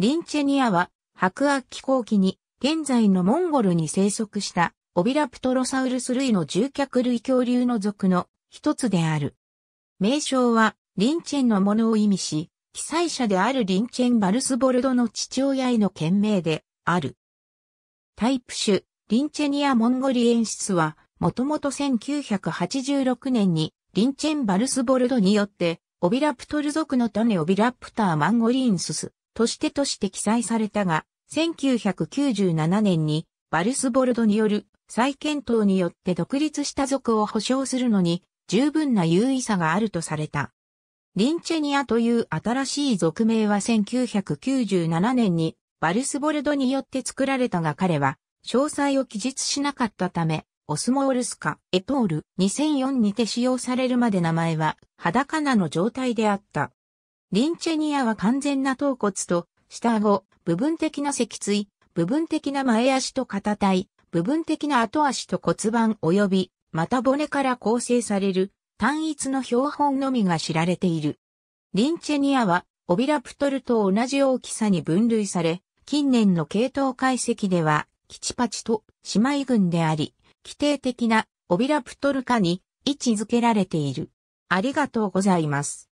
リンチェニアは白亜紀後期に現在のモンゴルに生息したオビラプトロサウルス類の獣脚類恐竜の属の一つである。名称はリンチェンのものを意味し、被災者であるリンチェン・バルスボルドの父親への件名である。タイプ種、リンチェニア・モンゴリエンシスは、もともと1986年にリンチェン・バルスボルドによって、オビラプトル族の種オビラプター・マンゴリンスス、としてとして記載されたが、1997年にバルスボルドによる再検討によって独立した族を保障するのに十分な優位さがあるとされた。リンチェニアという新しい族名は1997年にバルスボルドによって作られたが彼は詳細を記述しなかったため、オスモールスカ、エトール、2004にて使用されるまで名前は、裸なの状態であった。リンチェニアは完全な頭骨と、下顎、部分的な脊椎、部分的な前足と肩体、部分的な後足と骨盤及び、また骨から構成される単一の標本のみが知られている。リンチェニアは、オビラプトルと同じ大きさに分類され、近年の系統解析では、キチパチと姉妹群であり、規定的なオビラプトル化に位置づけられている。ありがとうございます。